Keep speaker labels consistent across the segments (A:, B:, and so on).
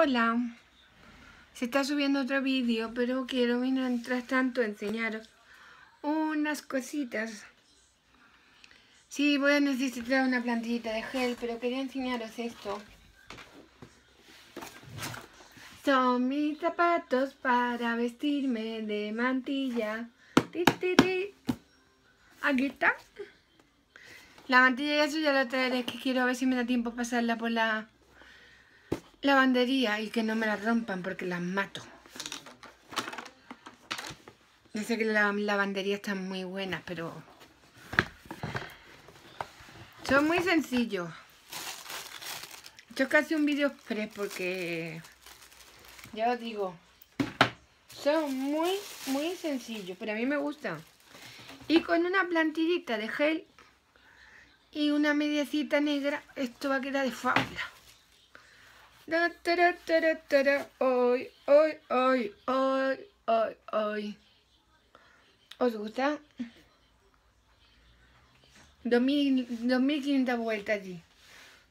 A: Hola, se está subiendo otro vídeo, pero quiero mientras tanto enseñaros unas cositas. Sí, voy a necesitar una plantillita de gel, pero quería enseñaros esto. Son mis zapatos para vestirme de mantilla. Aquí está. La mantilla ya eso ya lo traeré, es que quiero ver si me da tiempo pasarla por la lavandería y que no me la rompan porque las mato. Yo sé que las lavanderías están muy buenas, pero... Son muy sencillos. Esto es casi un vídeo express porque... Ya os digo. Son muy, muy sencillos, pero a mí me gustan. Y con una plantillita de gel y una mediecita negra, esto va a quedar de fábula. Hoy, hoy, hoy, hoy, hoy, hoy. ¿Os gusta? 2500 vueltas allí.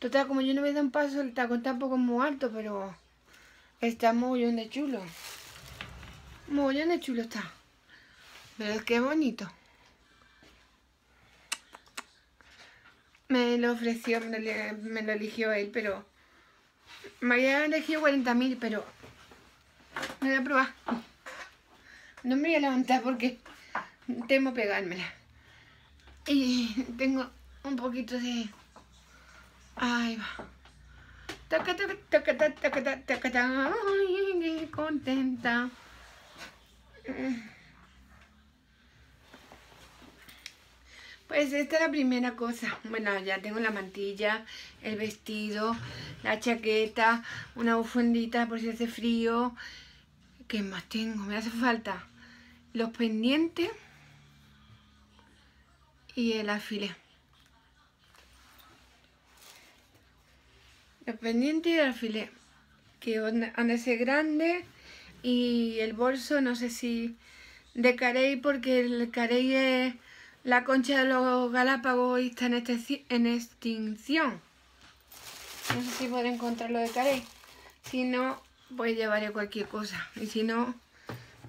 A: Total, como yo no me da un paso, el tacón tampoco es muy alto, pero está muy bien de chulo. muy Mogollón de chulo está. Pero es que bonito. Me lo ofreció, me lo eligió él, pero me había elegido 40.000, pero... Me voy a probar. No me voy a levantar porque temo pegármela. Y tengo un poquito de... Ahí va. Ay, qué contenta. Pues esta es la primera cosa. Bueno, ya tengo la mantilla, el vestido, la chaqueta, una bufandita por si hace frío. ¿Qué más tengo? Me hace falta los pendientes y el alfiler. Los pendientes y el alfiler. Que han de ser grande y el bolso no sé si de carey porque el carey es la concha de los Galápagos está en, extinción. No sé si podré encontrarlo de Carey. Si no, pues llevaré cualquier cosa. Y si no,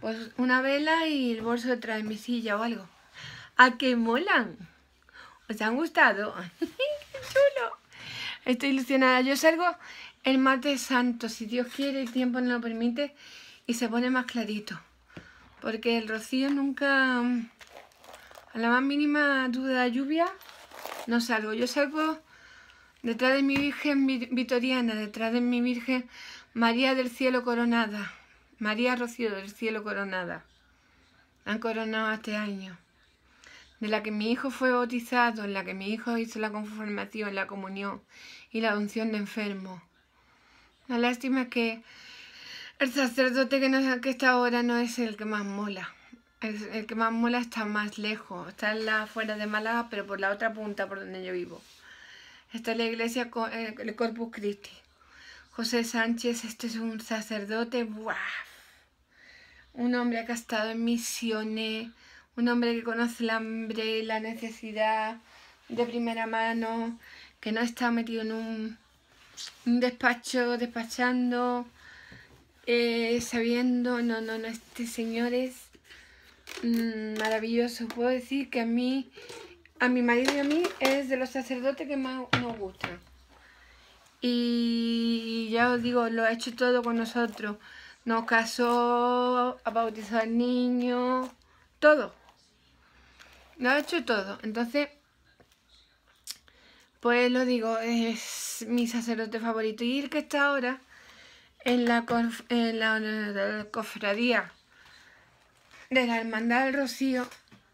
A: pues una vela y el bolso trae mi silla o algo. ¡A que molan! ¿Os han gustado? ¡Qué chulo! Estoy ilusionada. Yo salgo el martes santo, si Dios quiere, el tiempo no lo permite, y se pone más clarito. Porque el rocío nunca a la más mínima duda de lluvia, no salgo. Yo salgo detrás de mi Virgen Vitoriana, detrás de mi Virgen María del Cielo Coronada, María Rocío del Cielo Coronada. Han coronado este año. De la que mi hijo fue bautizado, en la que mi hijo hizo la conformación, la comunión y la unción de enfermo. La lástima es que el sacerdote que, nos que está ahora no es el que más mola el que más mola está más lejos, está en la afuera de Málaga, pero por la otra punta por donde yo vivo. Esta es la iglesia eh, el Corpus Christi. José Sánchez, este es un sacerdote, ¡buah! un hombre que ha estado en misiones, un hombre que conoce el hambre, la necesidad de primera mano, que no está metido en un, despacho despachando, eh, sabiendo, no, no, no, este señores. Mm, maravilloso. Puedo decir que a mí, a mi marido y a mí, es de los sacerdotes que más nos gusta. Y ya os digo, lo ha hecho todo con nosotros. Nos casó, ha bautizado al niño, todo. Lo ha hecho todo. Entonces, pues lo digo, es mi sacerdote favorito. Y el que está ahora en la, en la cofradía de la Hermandad del Rocío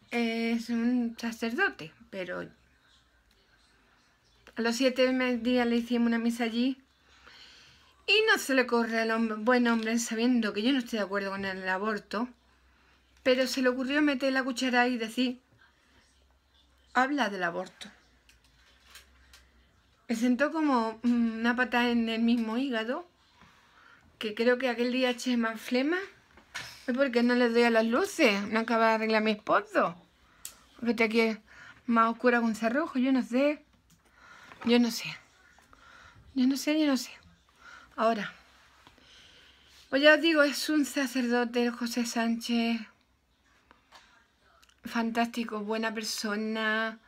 A: es un sacerdote, pero a los siete días le hicimos una misa allí y no se le corre al buen hombre, sabiendo que yo no estoy de acuerdo con el aborto, pero se le ocurrió meter la cuchara y decir, habla del aborto. Me sentó como una patada en el mismo hígado, que creo que aquel día más Flema es porque no les doy a las luces. No acaba de arreglar mi esposo. Vete aquí más oscura con cerrojo. Yo no sé. Yo no sé. Yo no sé, yo no sé. Ahora. Pues ya os digo, es un sacerdote, José Sánchez. Fantástico, buena persona.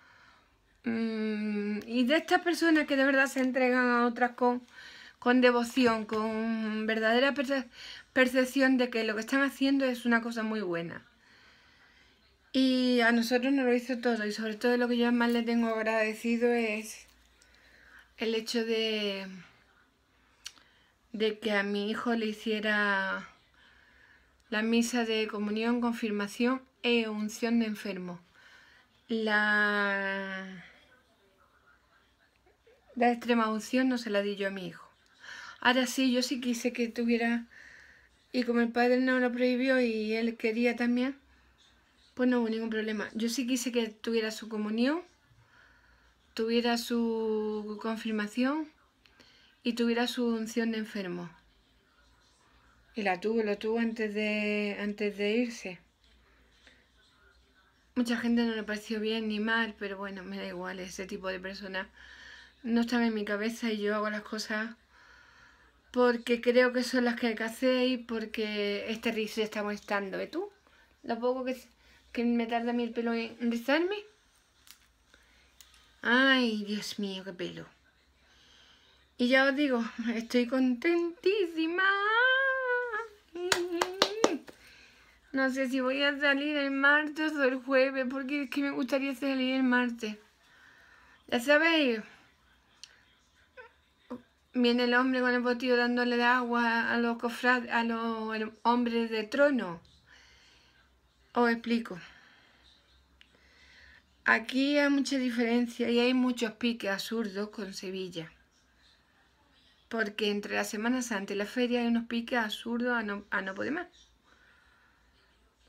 A: Mm, y de estas personas que de verdad se entregan a otras con con devoción, con verdadera percepción de que lo que están haciendo es una cosa muy buena. Y a nosotros nos lo hizo todo y sobre todo lo que yo más le tengo agradecido es el hecho de, de que a mi hijo le hiciera la misa de comunión, confirmación e unción de enfermo. La, la extrema unción no se la di yo a mi hijo. Ahora sí, yo sí quise que tuviera... Y como el padre no lo prohibió y él quería también, pues no hubo ningún problema. Yo sí quise que tuviera su comunión, tuviera su confirmación y tuviera su unción de enfermo. Y la tuvo, lo tuvo antes de, antes de irse. Mucha gente no le pareció bien ni mal, pero bueno, me da igual, ese tipo de personas no estaba en mi cabeza y yo hago las cosas porque creo que son las que hay porque este rizo está molestando. ¿Ves tú? Lo poco que, que me tarda a mí el pelo en rizarme. Ay, Dios mío, qué pelo. Y ya os digo, estoy contentísima. No sé si voy a salir el martes o el jueves, porque es que me gustaría salir el martes. Ya sabéis, Viene el hombre con el botillo dándole de agua a los, cofrades, a los hombres de trono. Os explico. Aquí hay mucha diferencia y hay muchos piques absurdos con Sevilla. Porque entre la Semana Santa y la feria hay unos piques absurdos a no, a poder más.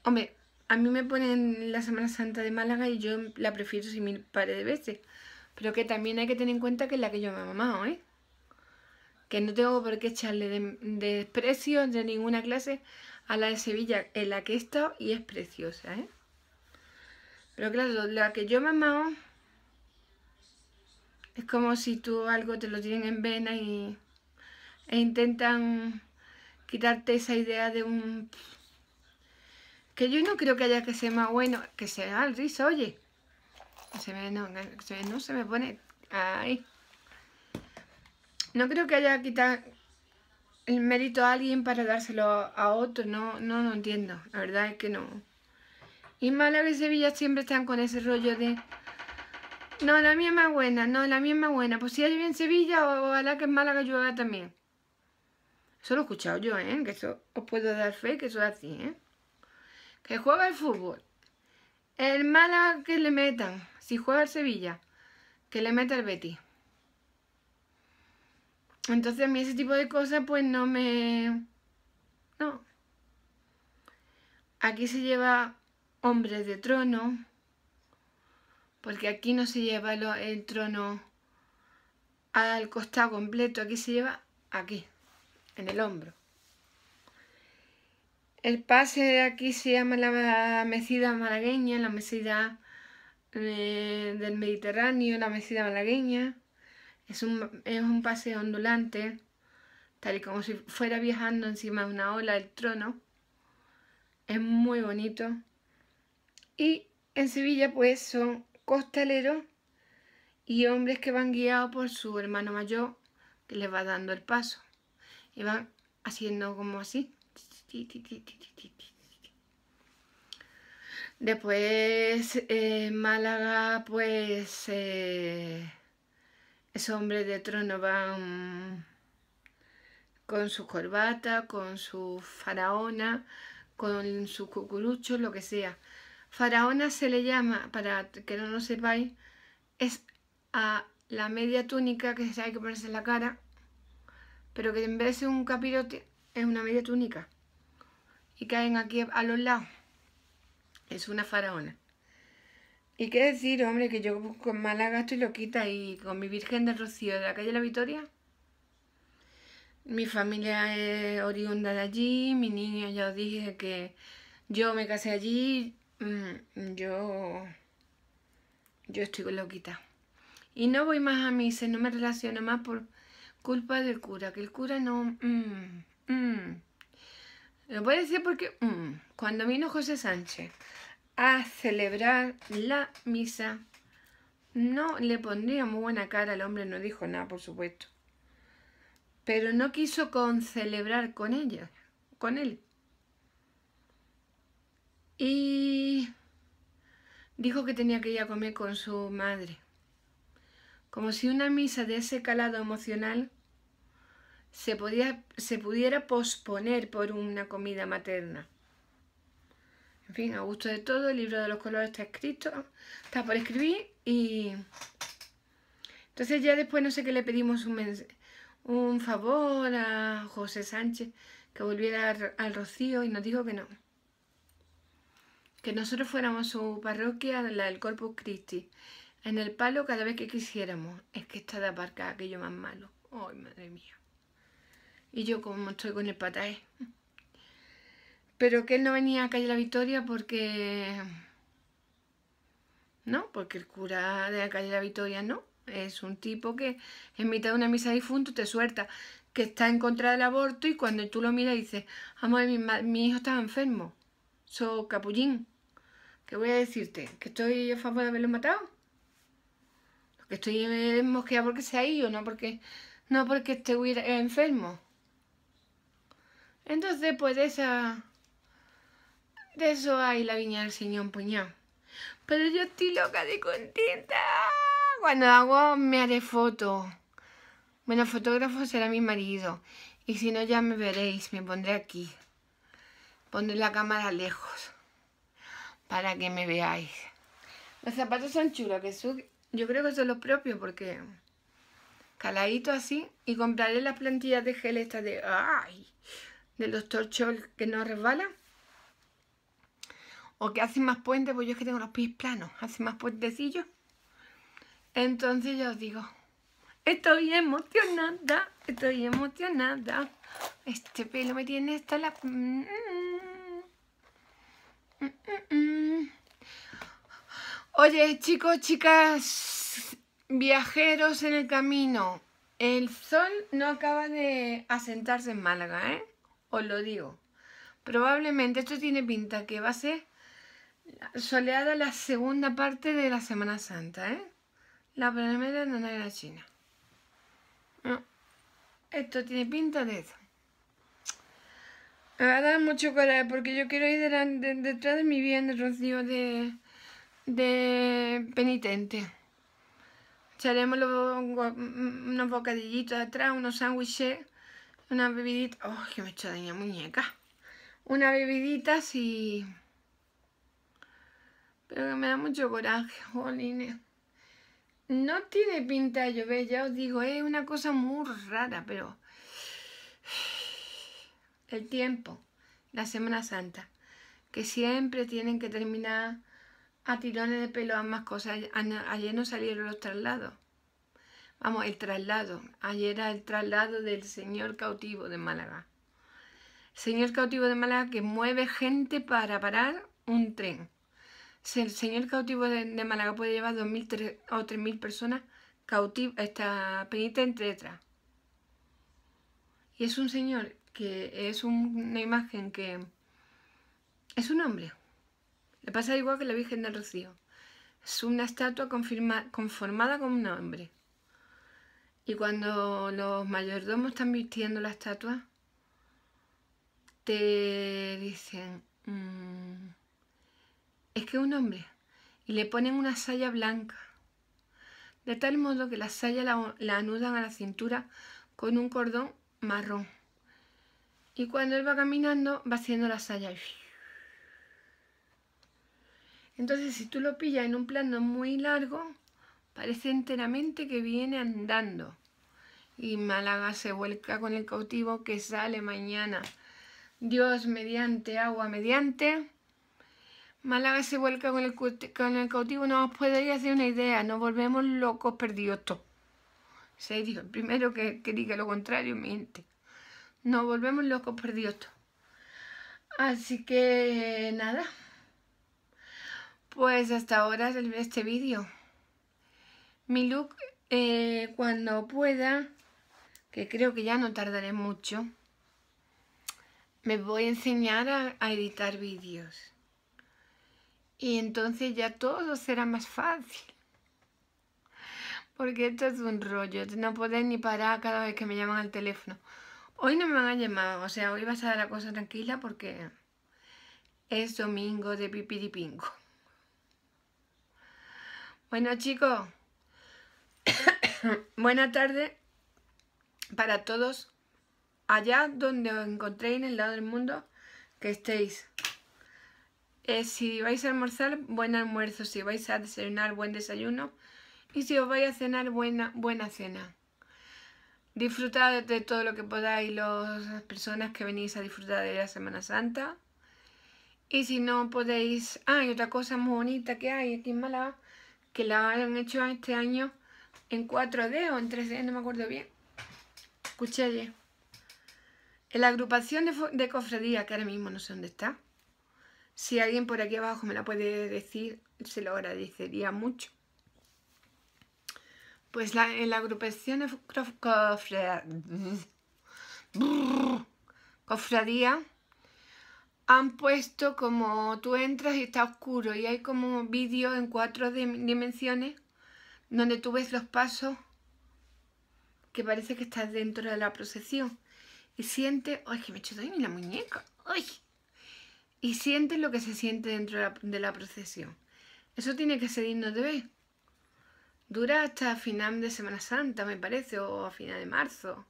A: Hombre, a mí me ponen la Semana Santa de Málaga y yo la prefiero sin mil pares de veces. Pero que también hay que tener en cuenta que es la que yo me he mamado, ¿eh? que no tengo por qué echarle de, desprecio de ninguna clase a la de Sevilla, en la que he estado y es preciosa, ¿eh? Pero claro, la que yo me amado es como si tú algo te lo tienen en vena e intentan quitarte esa idea de un... Que yo no creo que haya que ser más bueno, que sea el riso oye. Se me, no, se me, no se me pone... Ay. No creo que haya quitado el mérito a alguien para dárselo a otro, no, no, no entiendo, la verdad es que no. Y Málaga y Sevilla siempre están con ese rollo de... No, la mía es más buena, no, la mía es más buena. Pues si hay bien Sevilla, o, ojalá que en Málaga llueva también. Eso lo he escuchado yo, ¿eh? Que eso os puedo dar fe, que eso es así, ¿eh? Que juega el fútbol. El Málaga que le metan, si juega el Sevilla, que le meta el Betis. Entonces a mí ese tipo de cosas pues no me... No. Aquí se lleva hombres de trono, porque aquí no se lleva el trono al costado completo, aquí se lleva aquí, en el hombro. El pase aquí se llama la mesida malagueña, la mesida eh, del Mediterráneo, la mesida malagueña. Es un, paseo ondulante, tal y como si fuera viajando encima de una ola del trono. Es muy bonito. Y en Sevilla pues son costaleros y hombres que van guiados por su hermano mayor que les va dando el paso. Y van haciendo como así. Después en eh, Málaga pues... Eh, ese hombre de trono va mm, con su corbata, con su faraona, con su cucuruchos, lo que sea. Faraona se le llama, para que no lo sepáis, es a la media túnica que se hay que ponerse en la cara, pero que en vez de ser un capirote, es una media túnica. Y caen aquí a los lados. Es una faraona. ¿Y qué decir, hombre, que yo con Málaga estoy loquita y con mi Virgen del Rocío de la calle La Victoria? Mi familia es oriunda de allí, mi niño ya os dije que yo me casé allí, mm, yo, yo estoy loquita. Y no voy más a misa, no me relaciono más por culpa del cura, que el cura no... Mm, mm. Lo voy a decir porque cuando vino José Sánchez a celebrar la misa. No le pondría muy buena cara al hombre, no dijo nada, por supuesto. Pero no quiso celebrar con ella, con él. Y dijo que tenía que ir a comer con su madre. Como si una misa de ese calado emocional se, podía, se pudiera posponer por una comida materna. En fin, a gusto de todo, el libro de los colores está escrito, está por escribir y... Entonces ya después no sé qué le pedimos un, un favor a José Sánchez que volviera al Rocío y nos dijo que no. Que nosotros fuéramos su parroquia, la del Corpus Christi, en el palo cada vez que quisiéramos. Es que está de aparcar aquello más malo. Ay, madre mía. Y yo como estoy con el pataé pero que él no venía a Calle La Victoria porque... No, porque el cura de la Calle La Victoria no. Es un tipo que en mitad de una misa difunto te suelta que está en contra del aborto y cuando tú lo miras dices, Amor, mi, mi hijo está enfermo, so capullín, ¿qué voy a decirte? ¿Que estoy a favor de haberlo matado? ¿Que estoy mosqueado porque sea ha ido, no porque, no porque esté enfermo? Entonces, pues esa eso hay la viña del Señor, puñal Pero yo estoy loca de contenta. Cuando hago, me haré foto. Bueno, fotógrafo será mi marido. Y si no, ya me veréis. Me pondré aquí. Pondré la cámara lejos. Para que me veáis. Los zapatos son chulos. que Yo creo que son los propios porque... Caladito así. Y compraré las plantillas de gel estas de... ¡Ay! Del doctor Chol que no resbala o que hace más puentes, pues yo es que tengo los pies planos, Hace más puentecillos. Entonces yo os digo, estoy emocionada, estoy emocionada. Este pelo me tiene hasta la... Mm, mm, mm, Oye, chicos, chicas, viajeros en el camino, el sol no acaba de asentarse en Málaga, ¿eh? Os lo digo. Probablemente esto tiene pinta que va a ser soleada la segunda parte de la Semana Santa, ¿eh? La primera no era china. Mm. Esto tiene pinta de eso. Me va a dar mucho coraje porque yo quiero ir detrás de, mi bien de rocío de, penitente. Echaremos mm, unos bocadillitos atrás, unos sándwiches, una bebidita. ¡Oh, que me he hecho daño muñeca! Una bebidita y... Pero que me da mucho coraje, jolines. No tiene pinta de llover, ya os digo, es una cosa muy rara, pero... El tiempo, la Semana Santa, que siempre tienen que terminar a tirones de pelo a ambas cosas. Ayer no salieron los traslados. Vamos, el traslado. Ayer era el traslado del señor cautivo de Málaga. Señor cautivo de Málaga que mueve gente para parar un tren el señor cautivo de, Málaga puede llevar 2.000 o 3.000 personas cautivas, está entre detrás. Y es un señor que es una imagen que es un hombre. Le pasa igual que la Virgen del Rocío. Es una estatua conformada como un hombre. Y cuando los mayordomos están vistiendo la estatua, te dicen, mm, es que un hombre y le ponen una saya blanca, de tal modo que la saya la, anudan a la cintura con un cordón marrón. Y cuando él va caminando, va haciendo la saya. Entonces, si tú lo pillas en un plano muy largo, parece enteramente que viene andando. Y Málaga se vuelca con el cautivo que sale mañana. Dios mediante, agua mediante. Málaga se vuelca con el, cautivo, no os podéis hacer una idea, nos volvemos locos perdiotos. todos. Serio, el primero que, diga lo contrario miente. Nos volvemos locos perdiotos. Así que nada. Pues hasta ahora este vídeo. Mi look, eh, cuando pueda, que creo que ya no tardaré mucho, me voy a enseñar a editar vídeos. Y entonces ya todo será más fácil. Porque esto es un rollo, no poder ni parar cada vez que me llaman al teléfono. Hoy no me van a llamar, o sea, hoy vas a dar la cosa tranquila porque es domingo de pipiripingo. Bueno, chicos, buena tarde para todos allá donde os encontréis en el lado del mundo que estéis. Eh, si vais a almorzar, buen almuerzo. Si vais a desayunar, buen desayuno. Y si os vais a cenar, buena, buena cena. Disfrutad de todo lo que podáis las personas que venís a disfrutar de la Semana Santa. Y si no podéis... Ah, y otra cosa muy bonita que hay aquí en Málaga, que la han hecho este año en 4D o en 3D, no me acuerdo bien. Escuché En la agrupación de, de cofradía, que ahora mismo no sé dónde está, si alguien por aquí abajo me la puede decir, se lo agradecería mucho. Pues en la agrupación de cofradía han puesto como tú entras y está oscuro y hay como vídeo en cuatro dimensiones donde tú ves los pasos que parece que estás dentro de la procesión y sientes... ¡ay, que me he hecho daño en la muñeca! ¡Ay! y sientes lo que se siente dentro de la, procesión. Eso tiene que ser digno de ver. Dura hasta final de Semana Santa, me parece, o a final de marzo.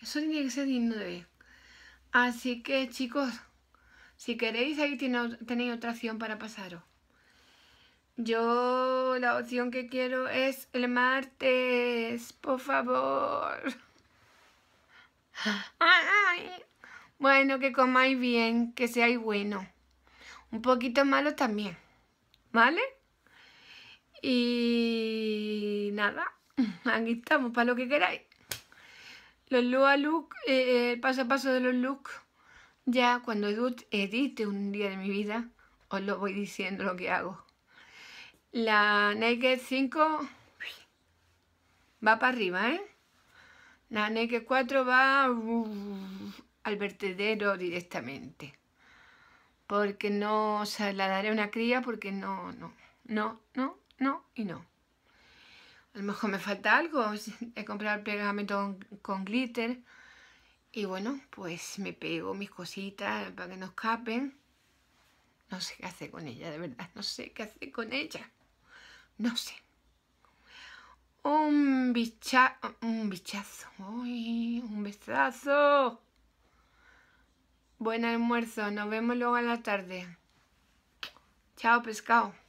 A: Eso tiene que ser digno de ver. Así que, chicos, si queréis, ahí tenéis otra opción para pasaros. Yo la opción que quiero es el martes, por favor. ay. Bueno, que comáis bien, que seáis bueno. Un poquito malo también, ¿vale? Y nada, aquí estamos para lo que queráis. Los Lua Look, eh, eh, el paso a paso de los Look, ya cuando edite un día de mi vida, os lo voy diciendo lo que hago. La Naked 5 va para arriba, ¿eh? La Naked 4 va al vertedero directamente. Porque no se la daré una cría porque no, no, no, no, no y no. A lo mejor me falta algo. He comprado el pegamento con, glitter. Y bueno, pues me pego mis cositas para que no escapen. No sé qué hacer con ella, de verdad. No sé qué hacer con ella. No sé. Un bicha... Un bichazo. Uy, un besazo. Buen almuerzo, nos vemos luego en la tarde. Chao, pescado.